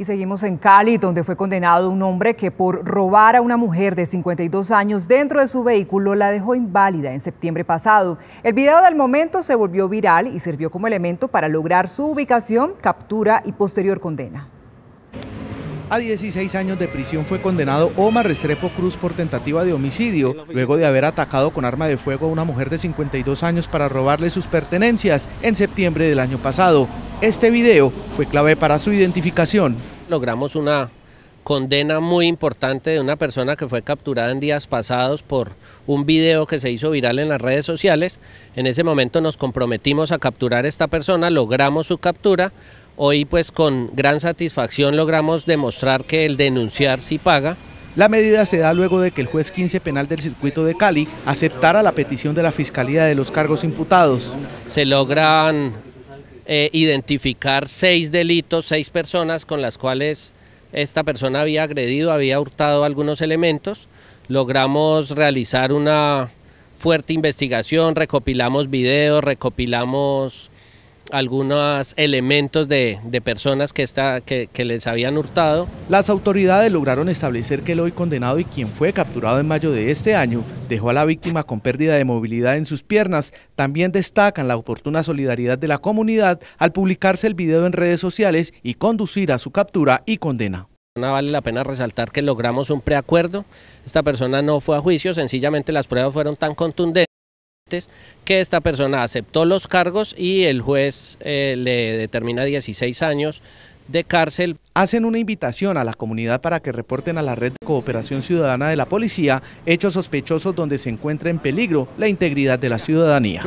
Y seguimos en Cali, donde fue condenado un hombre que por robar a una mujer de 52 años dentro de su vehículo la dejó inválida en septiembre pasado. El video del momento se volvió viral y sirvió como elemento para lograr su ubicación, captura y posterior condena. A 16 años de prisión fue condenado Omar Restrepo Cruz por tentativa de homicidio, luego de haber atacado con arma de fuego a una mujer de 52 años para robarle sus pertenencias en septiembre del año pasado. Este video fue clave para su identificación logramos una condena muy importante de una persona que fue capturada en días pasados por un video que se hizo viral en las redes sociales. En ese momento nos comprometimos a capturar a esta persona, logramos su captura. Hoy pues con gran satisfacción logramos demostrar que el denunciar sí paga. La medida se da luego de que el juez 15 penal del circuito de Cali aceptara la petición de la Fiscalía de los cargos imputados. Se logran eh, identificar seis delitos, seis personas con las cuales esta persona había agredido, había hurtado algunos elementos. Logramos realizar una fuerte investigación, recopilamos videos, recopilamos algunos elementos de, personas que, está, que, que, les habían hurtado. Las autoridades lograron establecer que el hoy condenado y quien fue capturado en mayo de este año dejó a la víctima con pérdida de movilidad en sus piernas. También destacan la oportuna solidaridad de la comunidad al publicarse el video en redes sociales y conducir a su captura y condena. No vale la pena resaltar que logramos un preacuerdo. Esta persona no fue a juicio, sencillamente las pruebas fueron tan contundentes que esta persona aceptó los cargos y el juez eh, le determina 16 años de cárcel. Hacen una invitación a la comunidad para que reporten a la red de cooperación ciudadana de la policía hechos sospechosos donde se encuentra en peligro la integridad de la ciudadanía.